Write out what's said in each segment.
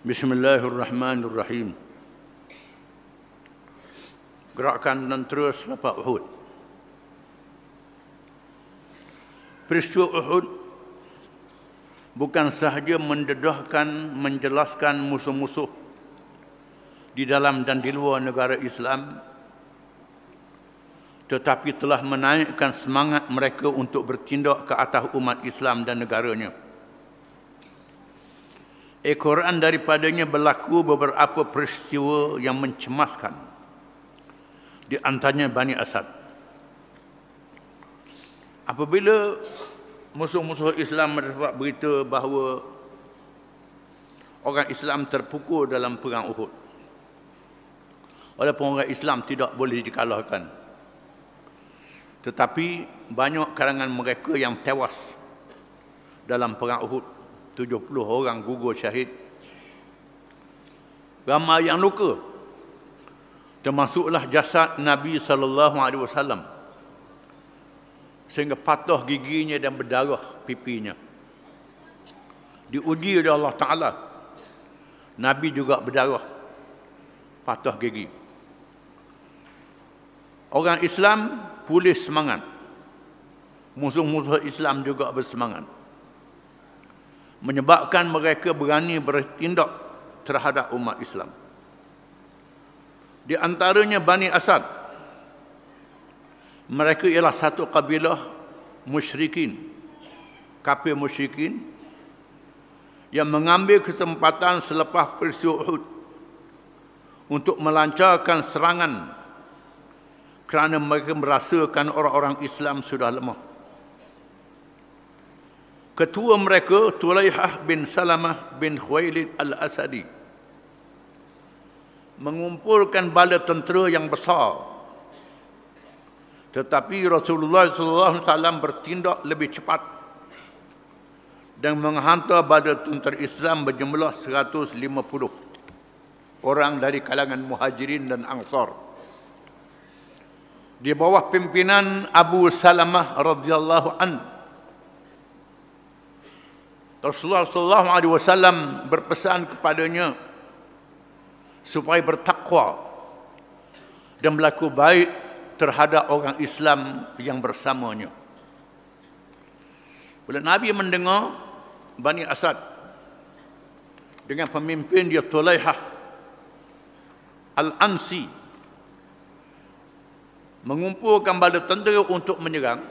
بسم الله الرحمن الرحيم gerakan dan terus lepak Uhud. Peristiwa Uhud bukan sahaja mendedahkan, menjelaskan musuh-musuh di dalam dan di luar negara Islam tetapi telah menaikkan semangat mereka untuk bertindak ke atas umat Islam dan negaranya. Peristiwa Al-Quran eh, daripadanya berlaku beberapa peristiwa yang mencemaskan di antaranya Bani Asad apabila musuh-musuh Islam mendapat berita bahawa orang Islam terpukul dalam perang Uhud walaupun orang Islam tidak boleh dikalahkan tetapi banyak kalangan mereka yang tewas dalam perang Uhud 70 orang gugur syahid. Ramai yang luka. Termasuklah jasad Nabi sallallahu alaihi wasallam. Sehingga patah giginya dan berdarah pipinya. Diuji oleh Allah Taala. Nabi juga berdarah patah gigi. Orang Islam pulih semangat. Musuh-musuh Islam juga bersemangat menyebabkan mereka berani bertindak terhadap umat Islam. Di antaranya Bani Asad. Mereka ialah satu kabilah musyrikin, kafir musyrikin yang mengambil kesempatan selepas peristiwa Uhud untuk melancarkan serangan kerana mereka merasakan orang-orang Islam sudah lemah ketua mereka Tulaihah bin Salamah bin Khuailid al-Asadi mengumpulkan bala tentera yang besar tetapi Rasulullah sallallahu alaihi wasallam bertindak lebih cepat dan menghantar bala tentera Islam berjumlah 150 orang dari kalangan Muhajirin dan Ansar di bawah pimpinan Abu Salamah radhiyallahu anhu Rasulullah sallallahu alaihi wasallam berpesan kepadanya supaya bertakwa dan berlaku baik terhadap orang Islam yang bersamanya. Bila Nabi mendengar Bani Asad dengan pemimpin dia Tulaihah Al-Ansi mengumpulkan bala tentera untuk menyerang,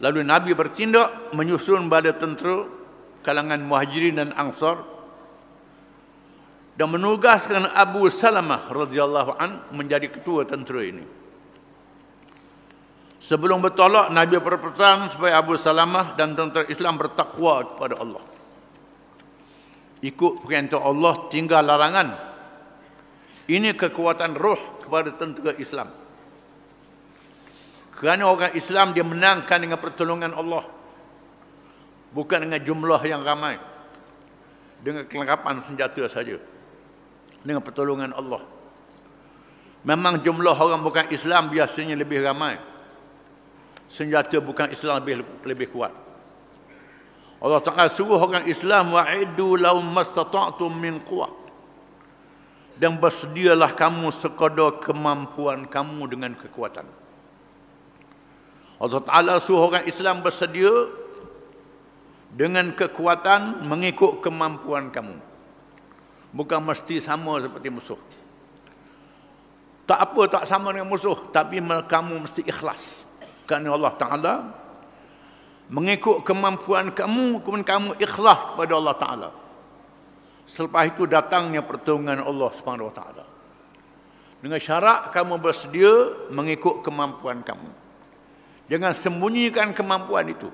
Lalu Nabi bertindak menyusun bala tentera kalangan Muhajirin dan Ansar dan menugaskan Abu Salamah radhiyallahu an menjadi ketua tentera ini. Sebelum bertolak Nabi berpesan supaya Abu Salamah dan tentera Islam bertakwa kepada Allah. Ikut perintah Allah tinggal larangan. Ini kekuatan roh kepada tentera Islam. Kerana orang Islam dia menangkan dengan pertolongan Allah. Bukan dengan jumlah yang ramai. Dengan kelengkapan senjata saja. Dengan pertolongan Allah. Memang jumlah orang bukan Islam biasanya lebih ramai. Senjata bukan Islam lebih lebih kuat. Allah Taala suruh orang Islam wa'idu lau mastata'tum min quwwah dan bersedialah kamu sekadar kemampuan kamu dengan kekuatan. Allah Ta'ala suruh orang Islam bersedia dengan kekuatan mengikut kemampuan kamu. Bukan mesti sama seperti musuh. Tak apa tak sama dengan musuh. Tapi kamu mesti ikhlas. Kerana Allah Ta'ala mengikut kemampuan kamu, kemudian kamu ikhlas kepada Allah Ta'ala. Selepas itu datangnya pertolongan Allah Subhanahu Wa Ta'ala. Dengan syarat kamu bersedia mengikut kemampuan kamu. Jangan sembunyikan kemampuan itu.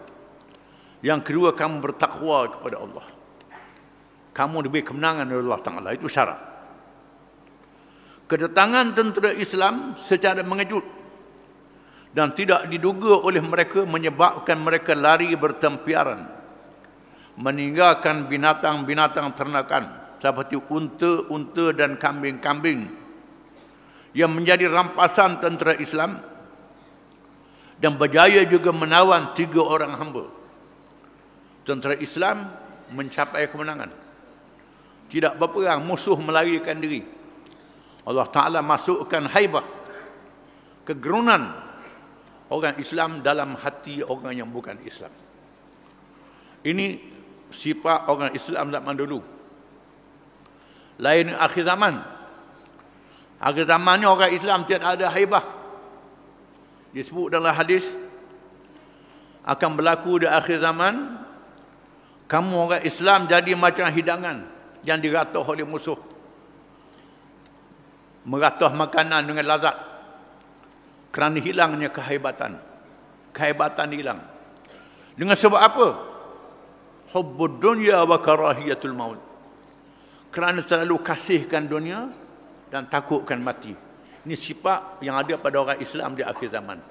Yang kedua, kamu bertakwa kepada Allah. Kamu diberi kemenangan oleh Allah Ta'ala. Itu syarat. Kedatangan tentera Islam secara mengejut dan tidak diduga oleh mereka menyebabkan mereka lari bertempiaran meninggalkan binatang-binatang ternakan seperti unta-unta dan kambing-kambing yang menjadi rampasan tentera Islam dan berjaya juga menawan tiga orang hamba. Tentera Islam mencapai kemenangan. Tidak berperang, musuh melarikan diri. Allah Ta'ala masukkan haibah, kegerunan orang Islam dalam hati orang yang bukan Islam. Ini sifat orang Islam zaman dulu. Lain akhir zaman. Akhir zaman ni orang Islam tidak ada haibah disebut dalam hadis akan berlaku di akhir zaman kamu orang Islam jadi macam hidangan yang diratah oleh musuh meratah makanan dengan lazat kerana hilangnya kehebatan kehebatan hilang dengan sebab apa hubbud dunya wa karahiyatul maut kerana terlalu kasihkan dunia dan takutkan mati ini sifat yang ada pada orang Islam di akhir zaman.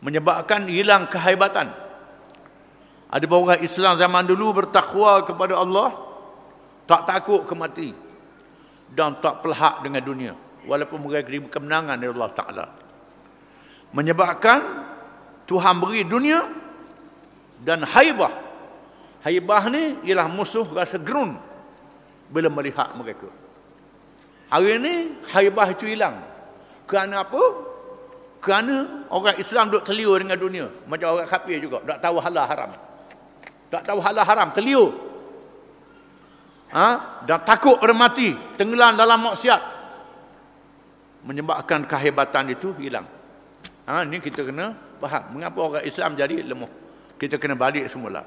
Menyebabkan hilang kehebatan. Ada beberapa orang Islam zaman dulu bertakwa kepada Allah. Tak takut kemati. Dan tak pelahak dengan dunia. Walaupun mereka diberi kemenangan dari Allah Ta'ala. Menyebabkan Tuhan beri dunia dan haibah. Haibah ni ialah musuh rasa gerun bila melihat mereka. Hari ini haibah itu hilang. Kerana apa? Kerana orang Islam duduk telio dengan dunia. Macam orang kafir juga. Tak tahu halal haram. Tak tahu halal haram. telio. Ha? Dan takut pada mati. Tenggelam dalam maksiat. Menyebabkan kehebatan itu hilang. Ha? Ini kita kena faham. Mengapa orang Islam jadi lemah. Kita kena balik semula.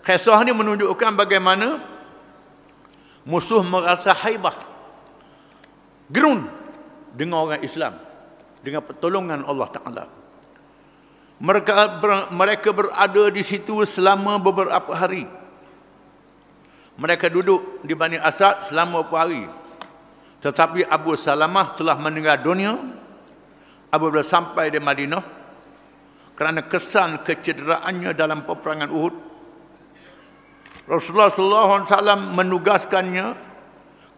Kisah ini menunjukkan bagaimana musuh merasa haibah gerun dengan orang Islam dengan pertolongan Allah Taala. Mereka ber, mereka berada di situ selama beberapa hari. Mereka duduk di Bani Asad selama beberapa hari. Tetapi Abu Salamah telah meninggal dunia apabila sampai di Madinah kerana kesan kecederaannya dalam peperangan Uhud. Rasulullah sallallahu alaihi wasallam menugaskannya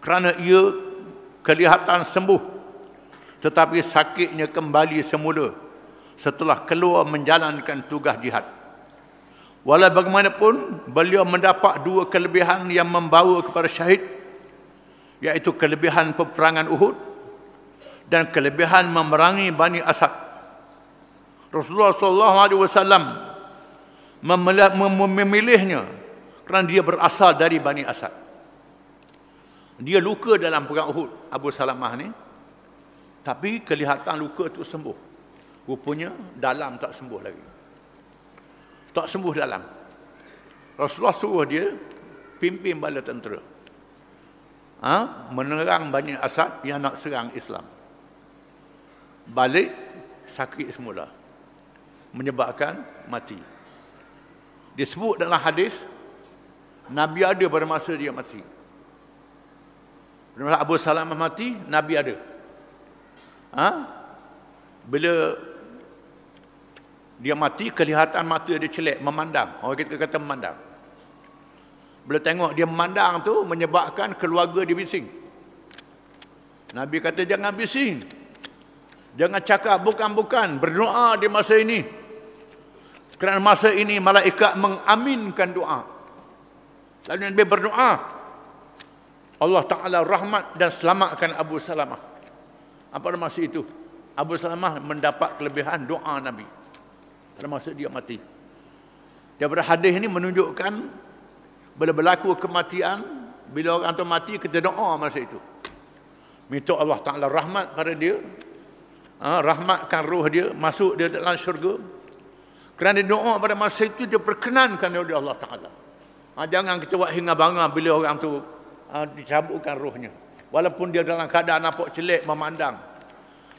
kerana ia kelihatan sembuh tetapi sakitnya kembali semula setelah keluar menjalankan tugas jihad. Walau bagaimanapun beliau mendapat dua kelebihan yang membawa kepada syahid iaitu kelebihan peperangan Uhud dan kelebihan memerangi Bani Asad. Rasulullah SAW memilihnya kerana dia berasal dari Bani Asad dia luka dalam perang Uhud Abu Salamah ni tapi kelihatan luka tu sembuh rupanya dalam tak sembuh lagi tak sembuh dalam Rasulullah suruh dia pimpin bala tentera ha? menerang Bani Asad yang nak serang Islam balik sakit semula menyebabkan mati disebut dalam hadis Nabi ada pada masa dia mati bila Abu Salamah mati, Nabi ada. Ha? Bila dia mati, kelihatan mata dia celik, memandang. Orang kita kata memandang. Bila tengok dia memandang tu menyebabkan keluarga dia bising. Nabi kata jangan bising. Jangan cakap bukan-bukan berdoa di masa ini. Kerana masa ini malaikat mengaminkan doa. Lalu Nabi berdoa, Allah Ta'ala rahmat dan selamatkan Abu Salamah. Apa ada maksud itu? Abu Salamah mendapat kelebihan doa Nabi. Pada masa dia mati. Daripada hadis ini menunjukkan bila berlaku kematian, bila orang itu mati, kita doa masa itu. Minta Allah Ta'ala rahmat pada dia. Ha, rahmatkan ruh dia, masuk dia dalam syurga. Kerana dia doa pada masa itu, dia perkenankan oleh Allah Ta'ala. Ha, jangan kita buat hingga bangga bila orang itu uh, dicabutkan ruhnya. Walaupun dia dalam keadaan nampak celik memandang.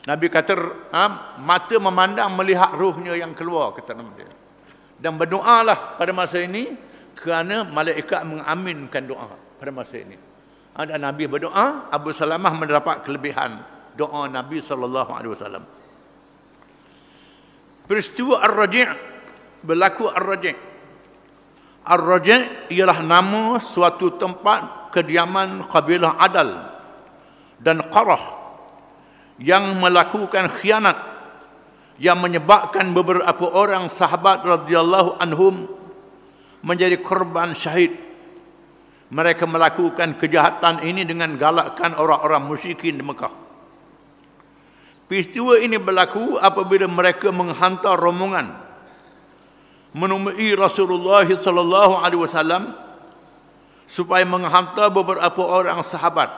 Nabi kata, ha, mata memandang melihat ruhnya yang keluar, kata nama dia. Dan berdoalah pada masa ini, kerana malaikat mengaminkan doa pada masa ini. Ha, Nabi berdoa, Abu Salamah mendapat kelebihan doa Nabi Alaihi Wasallam. Peristiwa Ar-Raji' berlaku Ar-Raji' Ar-Raji' ialah nama suatu tempat kediaman kabilah Adal dan Qarah yang melakukan khianat yang menyebabkan beberapa orang sahabat radhiyallahu anhum menjadi korban syahid mereka melakukan kejahatan ini dengan galakkan orang-orang musyrikin di Mekah peristiwa ini berlaku apabila mereka menghantar rombongan menemui Rasulullah sallallahu alaihi wasallam supaya menghantar beberapa orang sahabat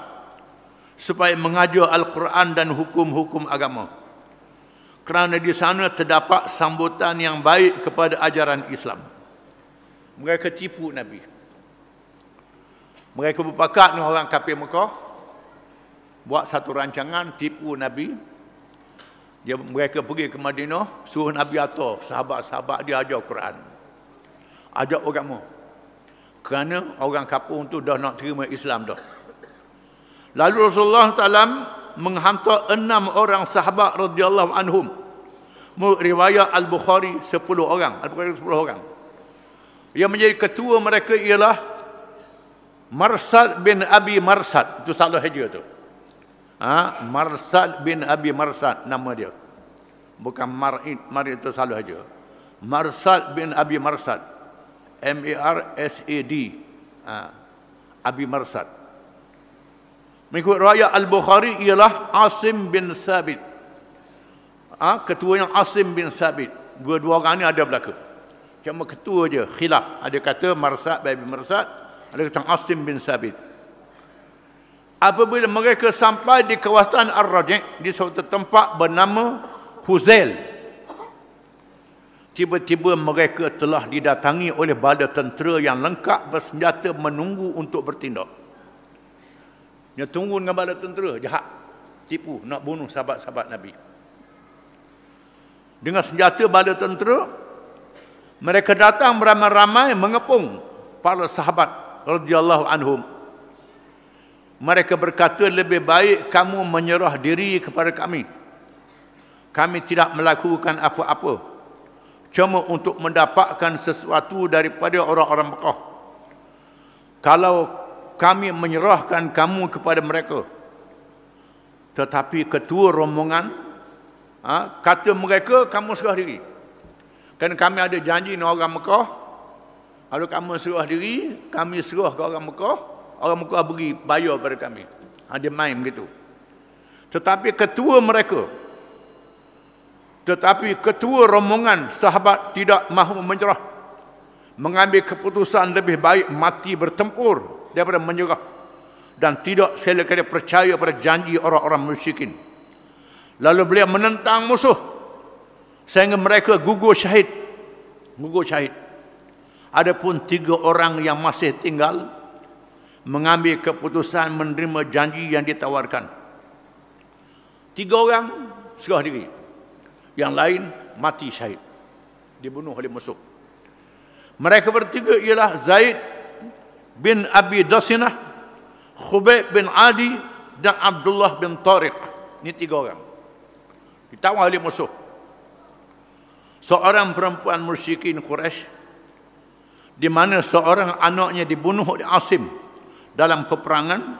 supaya mengajar Al-Quran dan hukum-hukum agama. Kerana di sana terdapat sambutan yang baik kepada ajaran Islam. Mereka tipu Nabi. Mereka berpakat dengan orang kafir Mekah. Buat satu rancangan tipu Nabi. Dia, mereka pergi ke Madinah. Suruh Nabi Atta, sahabat-sahabat dia ajar Quran. Ajar agama kerana orang kapung tu dah nak terima Islam dah. Lalu Rasulullah SAW menghantar enam orang sahabat radhiyallahu anhum. Menurut riwayat Al-Bukhari, sepuluh orang. Al-Bukhari, sepuluh orang. Yang menjadi ketua mereka ialah Marsad bin Abi Marsad. Itu salah hijau tu. Ha? Marsad bin Abi Marsad nama dia. Bukan Marid, Marid itu salah hijau. Marsad bin Abi Marsad. M-A-R-S-A-D ha. Abi Marsad mengikut raya Al-Bukhari ialah Asim bin Sabit ha. ketua yang Asim bin Sabit dua-dua orang ni ada belaka cuma ketua je khilaf ada kata Marsad bin Abi Marsad ada kata Asim bin Sabit apabila mereka sampai di kawasan Ar-Rajik di suatu tempat bernama Huzail Tiba-tiba mereka telah didatangi oleh bala tentera yang lengkap bersenjata menunggu untuk bertindak. Dia tunggu dengan bala tentera, jahat. Tipu, nak bunuh sahabat-sahabat Nabi. Dengan senjata bala tentera, mereka datang ramai-ramai mengepung para sahabat radhiyallahu anhum. Mereka berkata, lebih baik kamu menyerah diri kepada kami. Kami tidak melakukan apa-apa cuma untuk mendapatkan sesuatu daripada orang-orang Mekah. Kalau kami menyerahkan kamu kepada mereka, tetapi ketua rombongan ha, kata mereka kamu serah diri. Kerana kami ada janji dengan orang Mekah, kalau kamu serah diri, kami serah ke orang Mekah, orang Mekah bagi bayar pada kami. Ha, main begitu. Tetapi ketua mereka, tetapi ketua rombongan sahabat tidak mahu menyerah. Mengambil keputusan lebih baik mati bertempur daripada menyerah. Dan tidak selekanya percaya pada janji orang-orang musyikin. Lalu beliau menentang musuh. Sehingga mereka gugur syahid. Gugur syahid. Adapun tiga orang yang masih tinggal mengambil keputusan menerima janji yang ditawarkan. Tiga orang serah diri. Yang lain mati syahid. Dibunuh oleh musuh. Mereka bertiga ialah Zaid bin Abi Dasinah, Khubayb bin Adi dan Abdullah bin Tariq. Ini tiga orang. Ditawar oleh musuh. Seorang perempuan musyikin Quraisy di mana seorang anaknya dibunuh oleh Asim dalam peperangan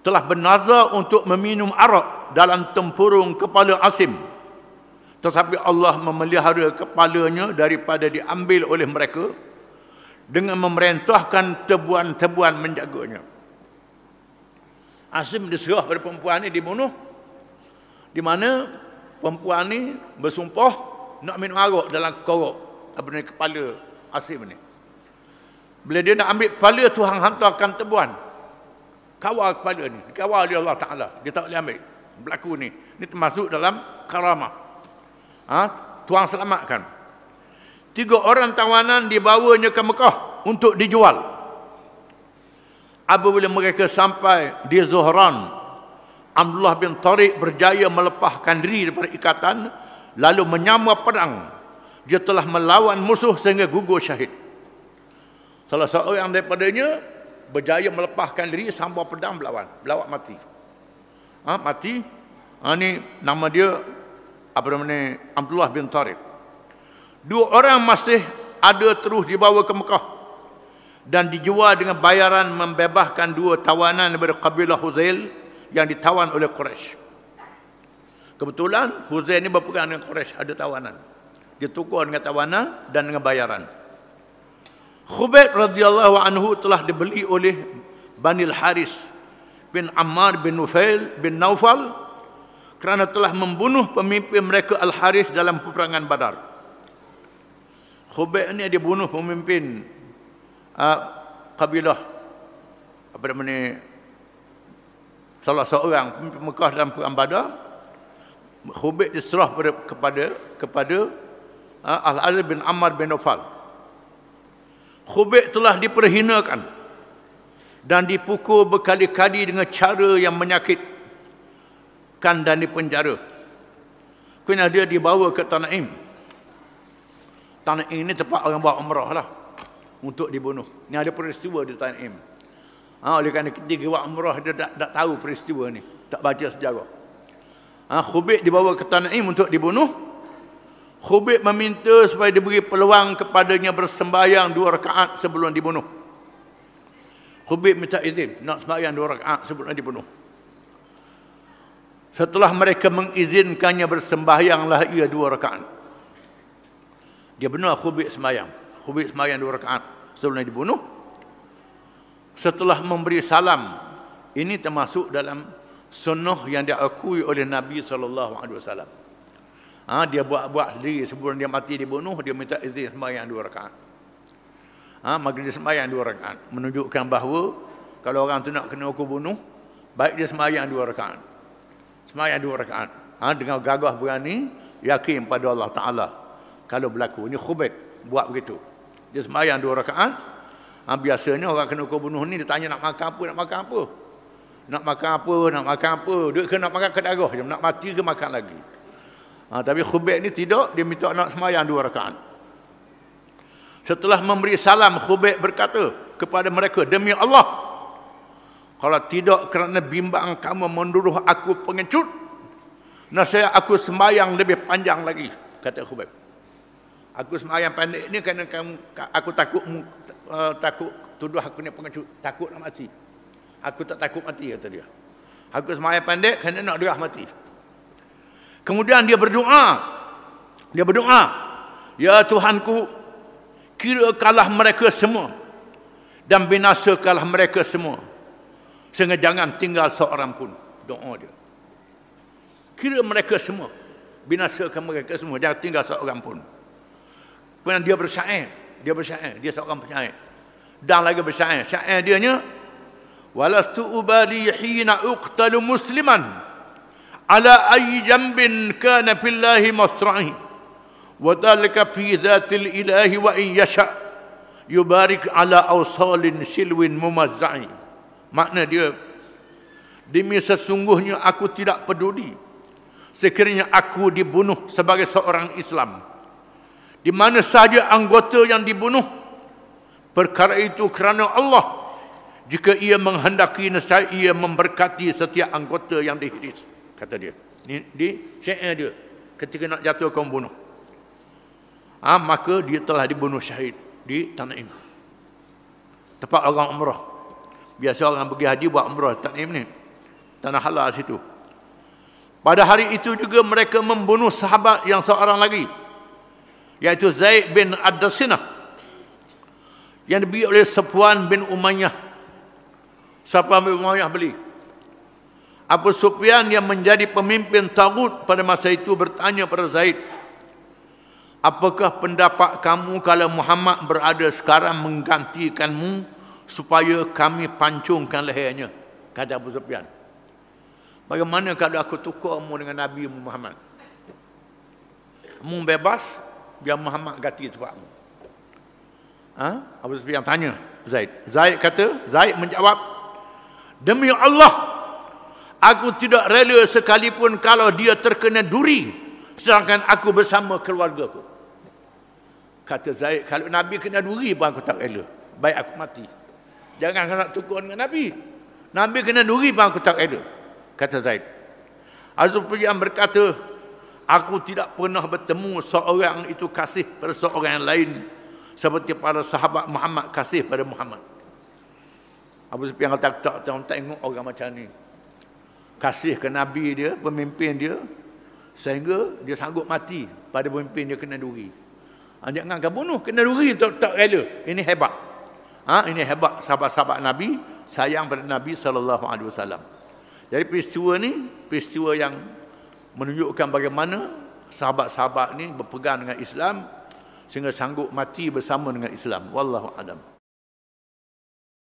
telah bernazar untuk meminum arak dalam tempurung kepala Asim tetapi Allah memelihara kepalanya daripada diambil oleh mereka dengan memerintahkan tebuan-tebuan menjaganya. Asim diserah pada perempuan ini dibunuh. Di mana perempuan ini bersumpah nak minum arak dalam korok. Apa ni kepala Asim ini. Bila dia nak ambil kepala Tuhan hantarkan tebuan. Kawal kepala ini. Kawal dia Allah Ta'ala. Dia tak boleh ambil. Berlaku ni, Ini termasuk dalam karamah ha, tuang selamatkan. Tiga orang tawanan dibawanya ke Mekah untuk dijual. Apabila mereka sampai di Zuhran, Abdullah bin Tariq berjaya melepaskan diri daripada ikatan lalu menyamar perang. Dia telah melawan musuh sehingga gugur syahid. Salah seorang daripadanya berjaya melepaskan diri sambar pedang berlawan, berlawan mati. Ha, mati. Ha, ini nama dia apa namanya Abdullah bin Tariq. Dua orang masih ada terus dibawa ke Mekah dan dijual dengan bayaran membebaskan dua tawanan daripada kabilah Huzail yang ditawan oleh Quraisy. Kebetulan Huzail ini berpegang dengan Quraisy ada tawanan. Ditukar dengan tawanan dan dengan bayaran. Khubaib radhiyallahu anhu telah dibeli oleh Bani Haris bin Ammar bin Nufail bin Naufal kerana telah membunuh pemimpin mereka Al-Haris dalam peperangan Badar. Khubaib ini dia bunuh pemimpin uh, kabilah apa nama ni salah seorang pemimpin Mekah dalam perang Badar. Khubaib diserah pada, kepada kepada uh, ah, Al-Ali bin Ammar bin Nufal. Khubaib telah diperhinakan dan dipukul berkali-kali dengan cara yang menyakitkan kandang di penjara. Kemudian dia dibawa ke Tanaim. Tanaim ini tempat orang bawa umrah lah. Untuk dibunuh. Ini ada peristiwa di Tanaim. Ha, oleh kerana ketika buat umrah, dia tak, tak tahu peristiwa ni. Tak baca sejarah. Ha, Khubik dibawa ke Tanaim untuk dibunuh. Khubik meminta supaya diberi peluang kepadanya bersembahyang dua rakaat sebelum dibunuh. Khubik minta izin nak sembahyang dua rakaat sebelum dibunuh. Setelah mereka mengizinkannya bersembahyanglah ia dua rakaat. Dia benar khubik semayang, Khubik semayang dua rakaat sebelumnya dibunuh. Setelah memberi salam. Ini termasuk dalam sunnah yang diakui oleh Nabi SAW. Ha, dia buat-buat sendiri sebelum dia mati dibunuh. Dia minta izin semayang dua rakaat. Ha, maghrib sembahyang dua rakaat. Menunjukkan bahawa kalau orang tu nak kena aku bunuh. Baik dia semayang dua rakaat. Semayang dua rakaat. Ha, dengan gagah berani, yakin pada Allah Ta'ala. Kalau berlaku. Ini khubik. Buat begitu. Dia semayang dua rakaat. Ha, biasanya orang kena kau bunuh ni, dia tanya nak makan apa, nak makan apa. Nak makan apa, nak makan apa. Dia kena makan ke Dia nak mati ke makan lagi. Ha, tapi khubik ni tidak, dia minta nak semayang dua rakaat. Setelah memberi salam, khubik berkata kepada mereka, demi Allah, kalau tidak kerana bimbang kamu menduduh aku pengecut, nasihat aku sembahyang lebih panjang lagi, kata Khubayb. Aku sembahyang pendek ini kerana kamu, aku takut uh, takut tuduh aku ni pengecut, takut nak mati. Aku tak takut mati, kata dia. Aku sembahyang pendek kerana nak derah mati. Kemudian dia berdoa. Dia berdoa. Ya Tuhanku, kira kalah mereka semua. Dan binasakalah mereka semua sehingga jangan tinggal seorang pun doa dia kira mereka semua binasakan mereka semua jangan tinggal seorang pun kemudian dia bersyair dia bersyair dia seorang penyair dan lagi bersyair syair dia nya walastu ubali hina uqtalu musliman ala ayi jambin kana billahi masra'i wa fi zatil ilahi wa in yasha yubarik ala awsalin silwin mumazza'in Makna dia, demi sesungguhnya aku tidak peduli sekiranya aku dibunuh sebagai seorang Islam. Di mana sahaja anggota yang dibunuh, perkara itu kerana Allah. Jika ia menghendaki, nescaya ia memberkati setiap anggota yang dihiris. Kata dia. Ini di syair dia. Ketika nak jatuh, kau bunuh. Ha, maka dia telah dibunuh syahid di tanah ini. Tempat orang umrah. Biasa orang pergi haji buat umrah Tanim ni. Tanah halal situ. Pada hari itu juga mereka membunuh sahabat yang seorang lagi. Iaitu Zaid bin Ad-Dasinah. Yang dibeli oleh Sepuan bin Umayyah. Siapa bin Umayyah beli? Abu Sufyan yang menjadi pemimpin Tagut pada masa itu bertanya kepada Zaid. Apakah pendapat kamu kalau Muhammad berada sekarang Menggantikanmu? supaya kami pancungkan lehernya kata Abu Sufyan bagaimana kalau aku tukar kamu dengan Nabi Muhammad kamu bebas biar Muhammad ganti tempatmu ha? Abu Sufyan tanya Zaid Zaid kata Zaid menjawab demi Allah aku tidak rela sekalipun kalau dia terkena duri sedangkan aku bersama keluarga aku kata Zaid kalau Nabi kena duri pun aku tak rela baik aku mati Jangan harap tukar dengan Nabi. Nabi kena duri pun aku tak ada. Kata Zaid. Azul Pujian berkata, Aku tidak pernah bertemu seorang itu kasih pada seorang yang lain. Seperti para sahabat Muhammad kasih pada Muhammad. Abu Sufyan kata, tak, tak, tengok orang macam ni. Kasih ke Nabi dia, pemimpin dia. Sehingga dia sanggup mati pada pemimpin dia kena duri. Jangan akan bunuh, kena duri, tak, tak rela. Ini hebat. Ha, ini hebat sahabat-sahabat Nabi sayang pada Nabi sallallahu alaihi wasallam. Jadi peristiwa ni peristiwa yang menunjukkan bagaimana sahabat-sahabat ni berpegang dengan Islam sehingga sanggup mati bersama dengan Islam. Wallahu alam.